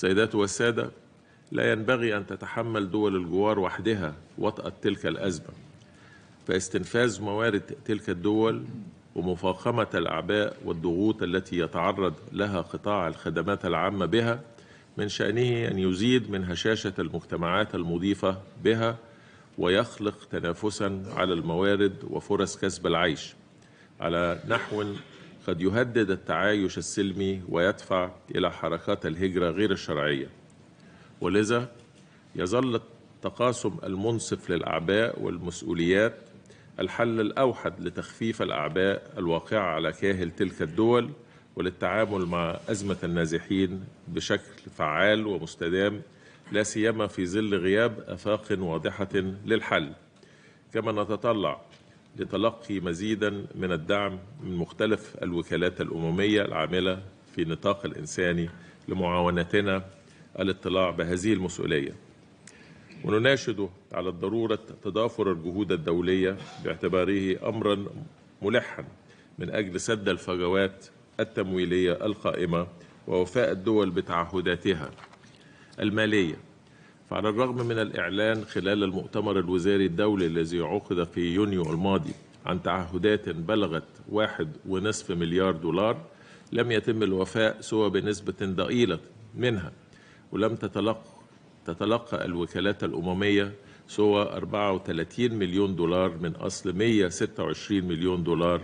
سيدات والسادة لا ينبغي أن تتحمل دول الجوار وحدها وطأة تلك الأزمة فاستنفاذ موارد تلك الدول ومفاقمة الأعباء والضغوط التي يتعرض لها قطاع الخدمات العامة بها من شأنه أن يزيد من هشاشة المجتمعات المضيفة بها ويخلق تنافسا على الموارد وفرص كسب العيش على نحو قد يهدد التعايش السلمي ويدفع إلى حركات الهجرة غير الشرعية ولذا يظل التقاسم المنصف للأعباء والمسؤوليات الحل الأوحد لتخفيف الأعباء الواقعة على كاهل تلك الدول وللتعامل مع أزمة النازحين بشكل فعال ومستدام لا سيما في ظل غياب آفاق واضحة للحل كما نتطلع لتلقي مزيدا من الدعم من مختلف الوكالات الأممية العاملة في النطاق الإنساني لمعاونتنا الاطلاع بهذه المسؤولية ونناشد على ضرورة تضافر الجهود الدولية باعتباره أمرا ملحا من أجل سد الفجوات التمويلية القائمة ووفاء الدول بتعهداتها الماليه فعلى الرغم من الإعلان خلال المؤتمر الوزاري الدولي الذي عقد في يونيو الماضي عن تعهدات بلغت واحد ونصف مليار دولار لم يتم الوفاء سوى بنسبة ضئيلة منها ولم تتلق تتلقى الوكالات الأممية سوى 34 مليون دولار من أصل 126 مليون دولار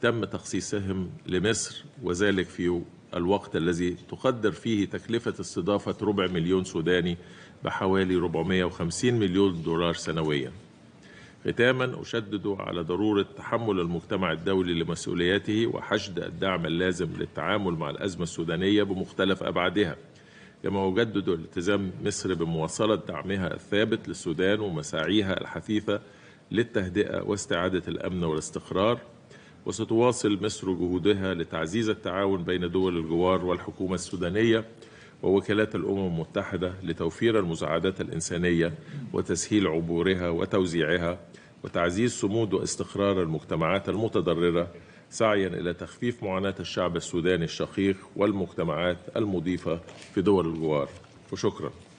تم تخصيصهم لمصر وذلك في الوقت الذي تقدر فيه تكلفة استضافة ربع مليون سوداني بحوالي 450 مليون دولار سنويا ختاما أشدد على ضرورة تحمل المجتمع الدولي لمسؤولياته وحشد الدعم اللازم للتعامل مع الأزمة السودانية بمختلف أبعادها كما أجدد التزام مصر بمواصلة دعمها الثابت للسودان ومساعيها الحثيثة للتهدئة واستعادة الأمن والاستقرار وستواصل مصر جهودها لتعزيز التعاون بين دول الجوار والحكومة السودانية ووكالات الأمم المتحدة لتوفير المساعدات الإنسانية وتسهيل عبورها وتوزيعها وتعزيز صمود واستقرار المجتمعات المتضررة سعيا إلى تخفيف معاناة الشعب السوداني الشقيق والمجتمعات المضيفة في دول الجوار وشكراً